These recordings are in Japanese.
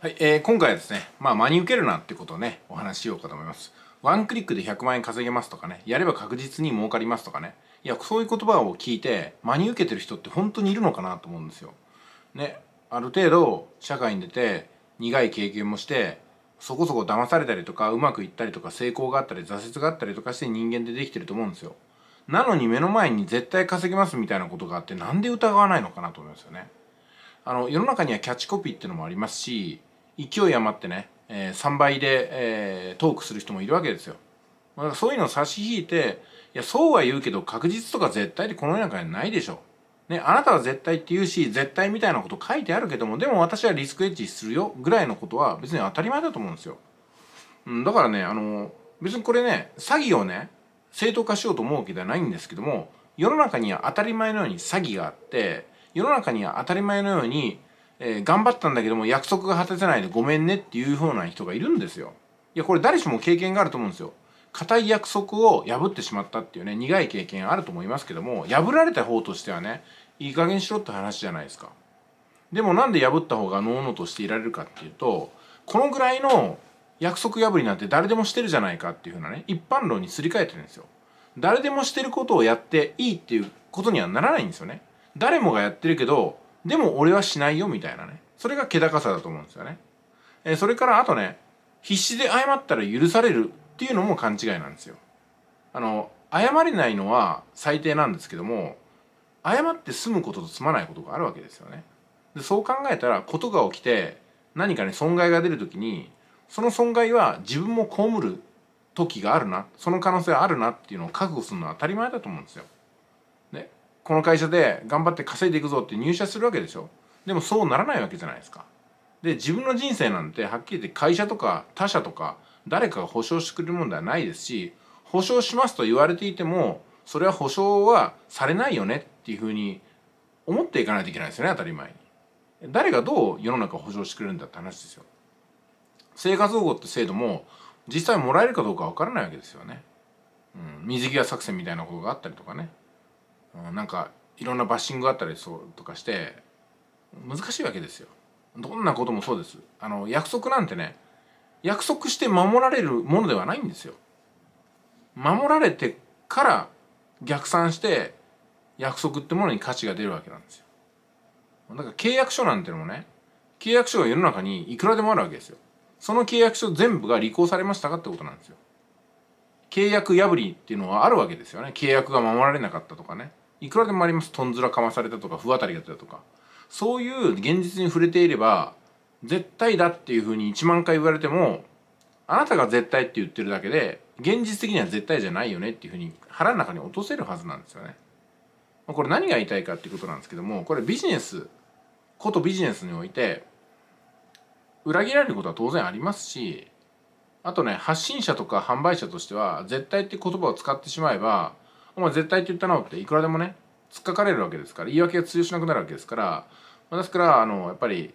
はい、えー、今回はですね、まあ、真に受けるなってことをね、お話ししようかと思います。ワンクリックで100万円稼げますとかね、やれば確実に儲かりますとかね、いや、そういう言葉を聞いて、真に受けてる人って本当にいるのかなと思うんですよ。ね、ある程度、社会に出て、苦い経験もして、そこそこ騙されたりとか、うまくいったりとか、成功があったり、挫折があったりとかして人間でできてると思うんですよ。なのに目の前に絶対稼げますみたいなことがあって、なんで疑わないのかなと思いますよね。あの、世の中にはキャッチコピーってのもありますし、勢い余ってね、えー、3倍で、えー、トークする人もいるわけですよ。だからそういうのを差し引いて、いや、そうは言うけど確実とか絶対ってこの世の中にないでしょ。ね、あなたは絶対って言うし、絶対みたいなこと書いてあるけども、でも私はリスクエッジするよぐらいのことは別に当たり前だと思うんですよ。うん、だからね、あの、別にこれね、詐欺をね、正当化しようと思うわけではないんですけども、世の中には当たり前のように詐欺があって、世の中には当たり前のようにえー、頑張ったんだけども約束が果たせないでごめんねっていう風うな人がいるんですよ。いや、これ誰しも経験があると思うんですよ。固い約束を破ってしまったっていうね、苦い経験あると思いますけども、破られた方としてはね、いい加減しろって話じゃないですか。でもなんで破った方がのうのうとしていられるかっていうと、このぐらいの約束破りなんて誰でもしてるじゃないかっていうふうなね、一般論にすり替えてるんですよ。誰でもしてることをやっていいっていうことにはならないんですよね。誰もがやってるけど、でも俺はしないよみたいなねそれが気高さだと思うんですよね、えー、それからあとね必死で謝ったら許されるっていうのも勘違いなんですよあの謝れないのは最低なんですけども謝って済むことと済まないことがあるわけですよねでそう考えたらことが起きて何かね損害が出る時にその損害は自分も被る時があるなその可能性はあるなっていうのを覚悟するのは当たり前だと思うんですよこの会社で頑張って稼いでいくぞって入社するわけでしょでもそうならないわけじゃないですかで自分の人生なんてはっきり言って会社とか他社とか誰かが保証してくれるものではないですし保証しますと言われていてもそれは保証はされないよねっていうふうに思っていかないといけないですよね当たり前に誰がどう世の中を保証してくれるんだって話ですよ生活保護って制度も実際もらえるかどうかわからないわけですよね、うん、水際作戦みたいなことがあったりとかねうん、なんかいろんなバッシングがあったりそうとかして難しいわけですよどんなこともそうですあの約束なんてね約束して守られるものではないんですよ守られてから逆算して約束ってものに価値が出るわけなんですよだから契約書なんてのもね契約書が世の中にいくらでもあるわけですよその契約書全部が履行されましたかってことなんですよ契約破りっていうのはあるわけですよね契約が守られなかったとかねいくらでもありますとんずらかまされたとか不当たりだったとかそういう現実に触れていれば絶対だっていうふうに1万回言われてもあなたが絶対って言ってるだけで現実的には絶対じゃないよねっていうふうに腹の中に落とせるはずなんですよね。これ何が言いたいかっていうことなんですけどもこれビジネスことビジネスにおいて裏切られることは当然ありますしあとね発信者とか販売者としては絶対って言葉を使ってしまえばお前絶対って言ったのっていくらでもね突っかかれるわけですから言い訳が通用しなくなるわけですから、ですからあのやっぱり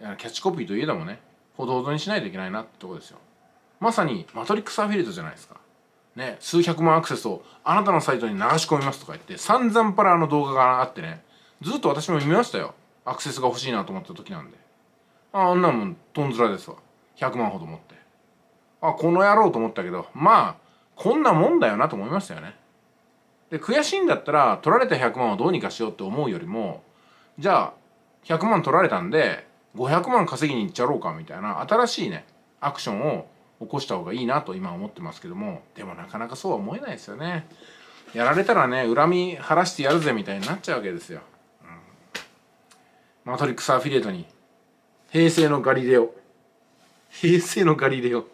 キャッチコピーといえどもねほどほどにしないといけないなってとこですよまさにマトリックスアフィリエイトじゃないですかね数百万アクセスをあなたのサイトに流し込みますとか言って散々パラの動画があってねずっと私も見ましたよアクセスが欲しいなと思った時なんであんなもんとんずらですわ100万ほど持ってあこの野郎と思ったけどまあこんなもんだよなと思いましたよね。で悔しいんだったら取られた100万をどうにかしようって思うよりもじゃあ100万取られたんで500万稼ぎに行っちゃろうかみたいな新しいねアクションを起こした方がいいなと今思ってますけどもでもなかなかそうは思えないですよね。やられたらね恨み晴らしてやるぜみたいになっちゃうわけですよ。うん、マトリックスアフィリエイトに平成のガリレオ平成のガリレオ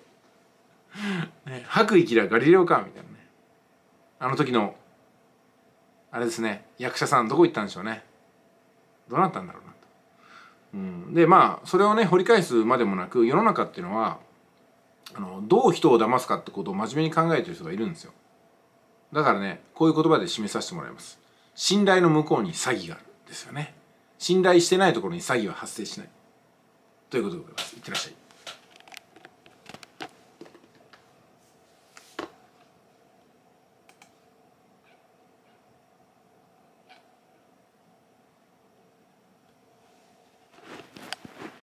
吐く息らガリレオかみたいなねあの時のあれですね役者さんどこ行ったんでしょうねどうなったんだろうなと、うん、でまあそれをね掘り返すまでもなく世の中っていうのはあのどう人を騙すかってことを真面目に考えてる人がいるんですよだからねこういう言葉で示させてもらいます信頼の向こうに詐欺があるですよね信頼してないところに詐欺は発生しないということでございますいってらっしゃい